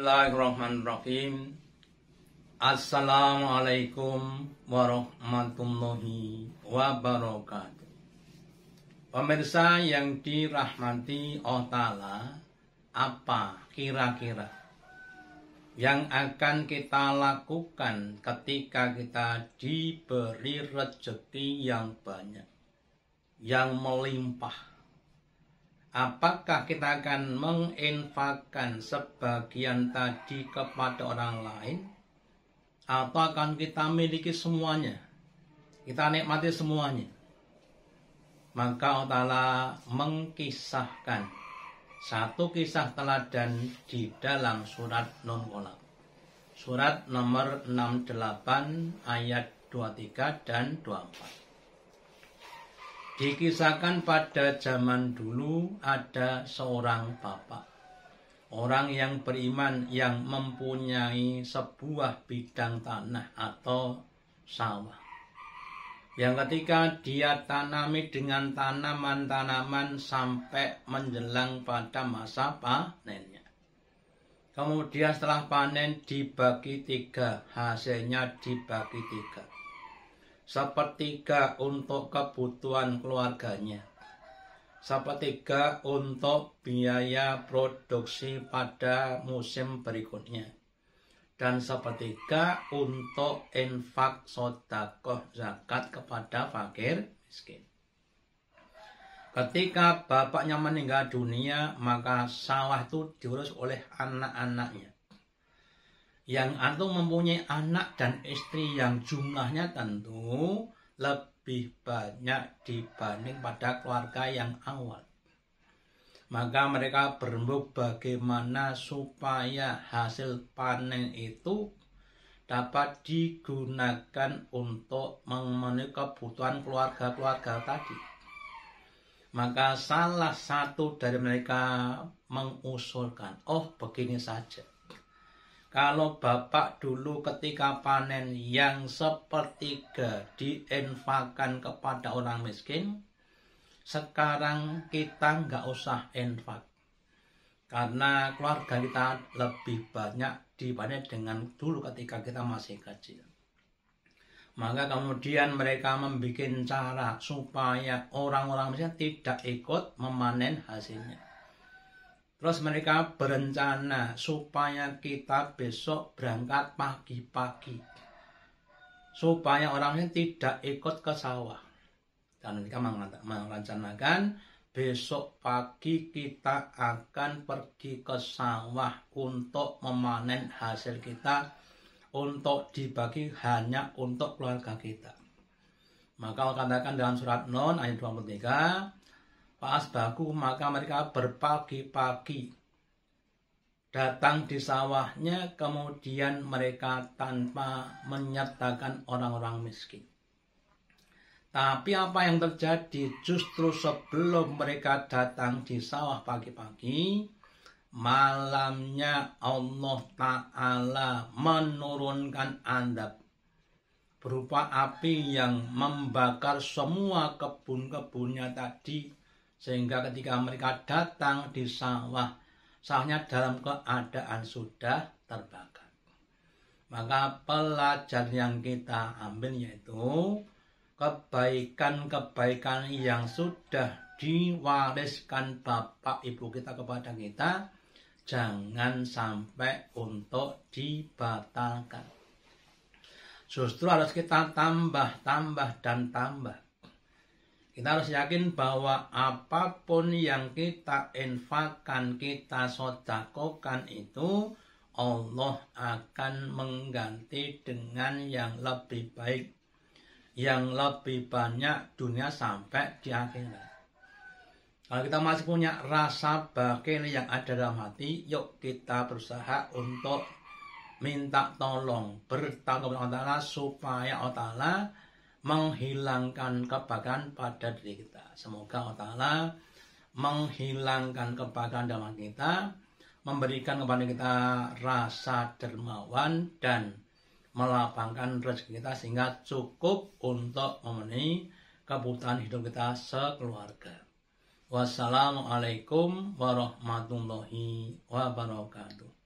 Bismillahirrahmanirrahim. Assalamualaikum warahmatullahi wabarakatuh. Pemirsa yang dirahmati Allah Ta'ala, apa kira-kira yang akan kita lakukan ketika kita diberi rezeki yang banyak, yang melimpah, apakah kita akan menginfakkan sebagian tadi kepada orang lain atau akan kita miliki semuanya kita nikmati semuanya maka Allah Ta'ala mengkisahkan satu kisah teladan di dalam surat nomor surat nomor 68 ayat 23 dan 24 Dikisahkan pada zaman dulu ada seorang bapak. Orang yang beriman yang mempunyai sebuah bidang tanah atau sawah. Yang ketika dia tanami dengan tanaman-tanaman sampai menjelang pada masa panennya. Kemudian setelah panen dibagi tiga, hasilnya dibagi tiga sepertiga untuk kebutuhan keluarganya, sepertiga untuk biaya produksi pada musim berikutnya, dan sepertiga untuk infak sodakoh zakat kepada fakir miskin. Ketika bapaknya meninggal dunia, maka sawah itu diurus oleh anak-anaknya yang antum mempunyai anak dan istri yang jumlahnya tentu lebih banyak dibanding pada keluarga yang awal. Maka mereka berembuk bagaimana supaya hasil panen itu dapat digunakan untuk memenuhi kebutuhan keluarga-keluarga tadi. Maka salah satu dari mereka mengusulkan, oh begini saja kalau Bapak dulu ketika panen yang sepertiga diinfakan kepada orang miskin, sekarang kita nggak usah infak. Karena keluarga kita lebih banyak dibanding dengan dulu ketika kita masih kecil. Maka kemudian mereka membuat cara supaya orang-orang miskin tidak ikut memanen hasilnya Terus mereka berencana supaya kita besok berangkat pagi-pagi. Supaya orangnya tidak ikut ke sawah. Dan mereka merencanakan besok pagi kita akan pergi ke sawah untuk memanen hasil kita untuk dibagi hanya untuk keluarga kita. Maka katakan dalam surat Non ayat 23 pas baku maka mereka berpagi-pagi datang di sawahnya kemudian mereka tanpa menyertakan orang-orang miskin. Tapi apa yang terjadi justru sebelum mereka datang di sawah pagi-pagi, malamnya Allah Ta'ala menurunkan andap berupa api yang membakar semua kebun-kebunnya tadi sehingga ketika mereka datang di sawah, sawahnya dalam keadaan sudah terbakar. Maka pelajaran yang kita ambil yaitu kebaikan-kebaikan yang sudah diwariskan bapak ibu kita kepada kita jangan sampai untuk dibatalkan. Justru harus kita tambah, tambah, dan tambah. Kita harus yakin bahwa apapun yang kita infakkan, kita sodakokan itu Allah akan mengganti dengan yang lebih baik. Yang lebih banyak dunia sampai di akhirat. Kalau kita masih punya rasa bakil yang ada dalam hati, yuk kita berusaha untuk minta tolong bertanggung Allah supaya Allah menghilangkan kebakan pada diri kita. Semoga Allah Ta'ala menghilangkan kebakan dalam kita, memberikan kepada kita rasa dermawan dan melapangkan rezeki kita sehingga cukup untuk memenuhi kebutuhan hidup kita sekeluarga. Wassalamualaikum warahmatullahi wabarakatuh.